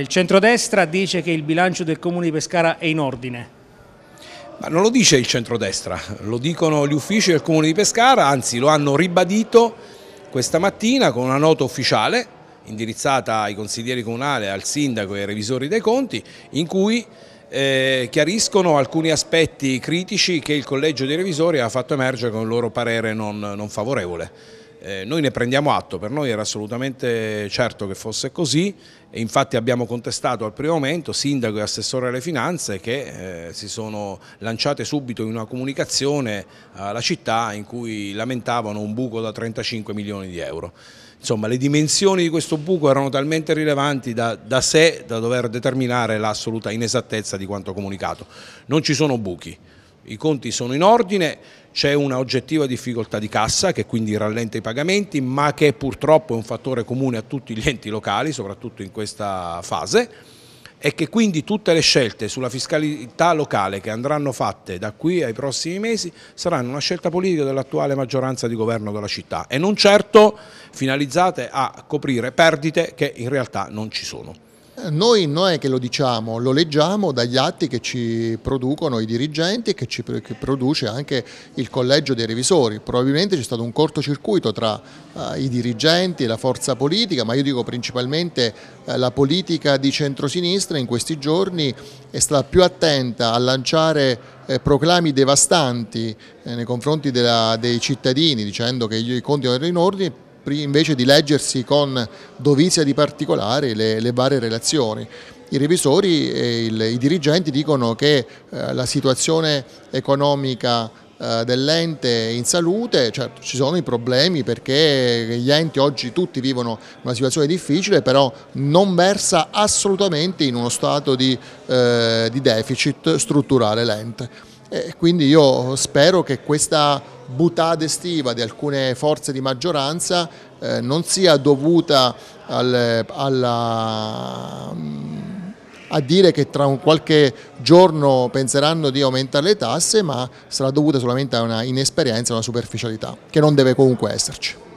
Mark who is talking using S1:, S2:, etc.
S1: Il centrodestra dice che il bilancio del Comune di Pescara è in ordine. Ma non lo dice il centrodestra, lo dicono gli uffici del Comune di Pescara, anzi lo hanno ribadito questa mattina con una nota ufficiale indirizzata ai consiglieri comunali, al sindaco e ai revisori dei conti, in cui eh, chiariscono alcuni aspetti critici che il collegio dei revisori ha fatto emergere con il loro parere non, non favorevole. Eh, noi ne prendiamo atto, per noi era assolutamente certo che fosse così e infatti abbiamo contestato al primo momento sindaco e assessore alle finanze che eh, si sono lanciate subito in una comunicazione alla città in cui lamentavano un buco da 35 milioni di euro. Insomma le dimensioni di questo buco erano talmente rilevanti da, da sé da dover determinare l'assoluta inesattezza di quanto comunicato. Non ci sono buchi, i conti sono in ordine c'è una oggettiva difficoltà di cassa che quindi rallenta i pagamenti ma che purtroppo è un fattore comune a tutti gli enti locali, soprattutto in questa fase e che quindi tutte le scelte sulla fiscalità locale che andranno fatte da qui ai prossimi mesi saranno una scelta politica dell'attuale maggioranza di governo della città e non certo finalizzate a coprire perdite che in realtà non ci sono.
S2: Eh, noi non è che lo diciamo, lo leggiamo dagli atti che ci producono i dirigenti e che ci che produce anche il collegio dei revisori. Probabilmente c'è stato un cortocircuito tra uh, i dirigenti e la forza politica, ma io dico principalmente uh, la politica di centrosinistra in questi giorni è stata più attenta a lanciare proclami devastanti nei confronti della, dei cittadini dicendo che i conti erano in ordine invece di leggersi con dovizia di particolari le, le varie relazioni. I revisori e il, i dirigenti dicono che eh, la situazione economica eh, dell'ente in salute, certo ci sono i problemi perché gli enti oggi tutti vivono una situazione difficile, però non versa assolutamente in uno stato di, eh, di deficit strutturale l'ente. E quindi io spero che questa buttata estiva di alcune forze di maggioranza eh, non sia dovuta al, alla, mm, a dire che tra un qualche giorno penseranno di aumentare le tasse, ma sarà dovuta solamente a una inesperienza, a una superficialità, che non deve comunque esserci.